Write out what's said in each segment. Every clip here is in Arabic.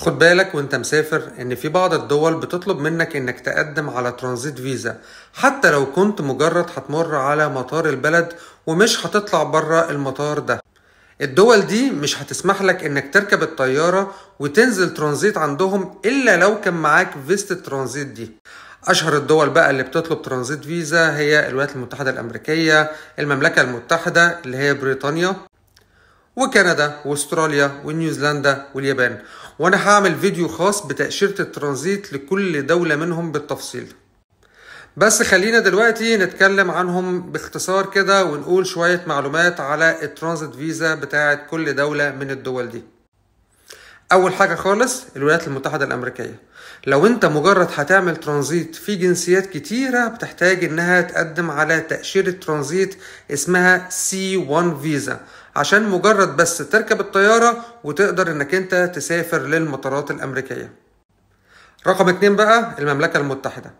خد بالك وانت مسافر ان في بعض الدول بتطلب منك انك تقدم على ترانزيت فيزا حتى لو كنت مجرد هتمر على مطار البلد ومش هتطلع بره المطار ده الدول دي مش هتسمح لك انك تركب الطيارة وتنزل ترانزيت عندهم الا لو كان معاك فيست الترانزيت دي اشهر الدول بقى اللي بتطلب ترانزيت فيزا هي الولايات المتحدة الامريكية المملكة المتحدة اللي هي بريطانيا وكندا واستراليا ونيوزيلندا واليابان وانا هعمل فيديو خاص بتأشيرة الترانزيت لكل دولة منهم بالتفصيل بس خلينا دلوقتي نتكلم عنهم باختصار كده ونقول شوية معلومات على الترانزيت فيزا بتاعت كل دولة من الدول دي اول حاجه خالص الولايات المتحده الامريكيه لو انت مجرد هتعمل ترانزيت في جنسيات كتيره بتحتاج انها تقدم على تاشيره ترانزيت اسمها سي 1 فيزا عشان مجرد بس تركب الطياره وتقدر انك انت تسافر للمطارات الامريكيه رقم اتنين بقى المملكه المتحده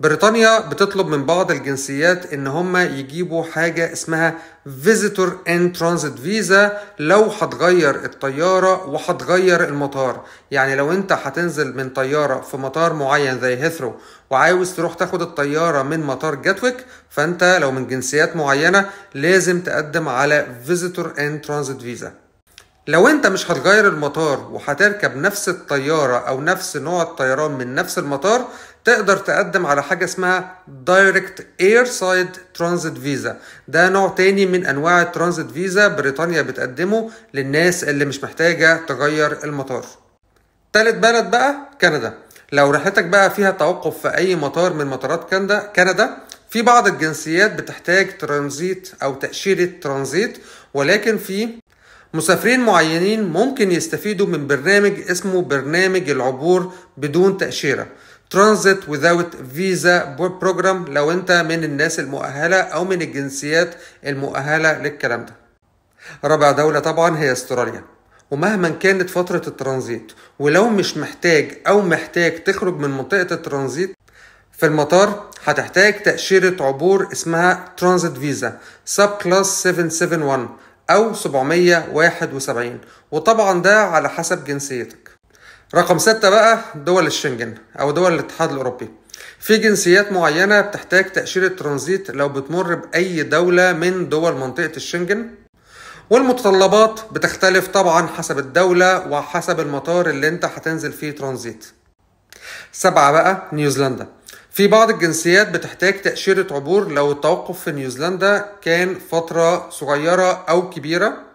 بريطانيا بتطلب من بعض الجنسيات ان هم يجيبوا حاجة اسمها فيزيتور ان ترانزيت فيزا لو هتغير الطيارة وهتغير المطار يعني لو انت هتنزل من طيارة في مطار معين زي هيثرو وعاوز تروح تاخد الطيارة من مطار جاتويك فانت لو من جنسيات معينة لازم تقدم على فيزيتور ان ترانزيت فيزا لو انت مش هتغير المطار وهتركب نفس الطيارة او نفس نوع الطيران من نفس المطار تقدر تقدم على حاجة اسمها Direct Airside Transit Visa ده نوع تاني من انواع الترانزيت فيزا بريطانيا بتقدمه للناس اللي مش محتاجة تغير المطار تالت بلد بقى كندا لو رحلتك بقى فيها توقف في اي مطار من مطارات كندا كندا في بعض الجنسيات بتحتاج ترانزيت او تأشيرة ترانزيت ولكن في مسافرين معينين ممكن يستفيدوا من برنامج اسمه برنامج العبور بدون تأشيرة ترانزيت without فيزا بروجرام لو انت من الناس المؤهلة او من الجنسيات المؤهلة للكلام ده رابع دولة طبعا هي استراليا ومهما كانت فترة الترانزيت ولو مش محتاج أو محتاج تخرج من منطقة الترانزيت في المطار هتحتاج تأشيرة عبور اسمها ترانزيت فيزا سب كلاس 771 أو 771 وطبعا ده على حسب جنسيتك رقم ستة بقى دول الشنجن أو دول الاتحاد الأوروبي في جنسيات معينة بتحتاج تأشيرة ترانزيت لو بتمر بأي دولة من دول منطقة الشنجن والمتطلبات بتختلف طبعا حسب الدولة وحسب المطار اللي انت هتنزل فيه ترانزيت سبعة بقى نيوزيلندا في بعض الجنسيات بتحتاج تأشيرة عبور لو التوقف في نيوزيلندا كان فترة صغيرة أو كبيرة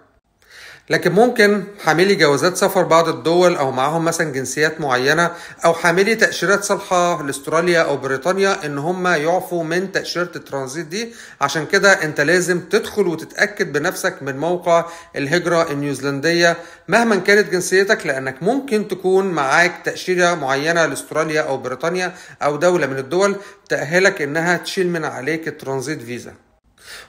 لكن ممكن حاملي جوازات سفر بعض الدول او معاهم مثلا جنسيات معينه او حاملي تاشيرات صالحه لاستراليا او بريطانيا ان هم يعفوا من تاشيره الترانزيت دي عشان كده انت لازم تدخل وتتاكد بنفسك من موقع الهجره النيوزيلنديه مهما كانت جنسيتك لانك ممكن تكون معاك تاشيره معينه لاستراليا او بريطانيا او دوله من الدول تاهلك انها تشيل من عليك الترانزيت فيزا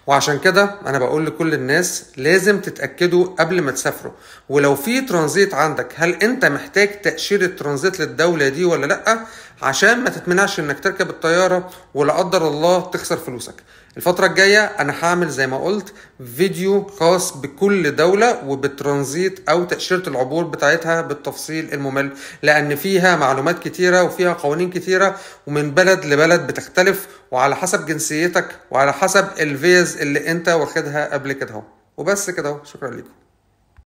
وعشان كده انا بقول لكل الناس لازم تتاكدوا قبل ما تسافروا ولو في ترانزيت عندك هل انت محتاج تاشيره ترانزيت للدوله دي ولا لا عشان ما تتمنعش انك تركب الطياره ولا قدر الله تخسر فلوسك الفتره الجايه انا هعمل زي ما قلت فيديو خاص بكل دوله وبالترانزيت او تاشيره العبور بتاعتها بالتفصيل الممل لان فيها معلومات كتيره وفيها قوانين كتيره ومن بلد لبلد بتختلف وعلى حسب جنسيتك وعلى حسب الفيز اللي انت واخدها قبل كده اهو وبس كده اهو شكرا لكم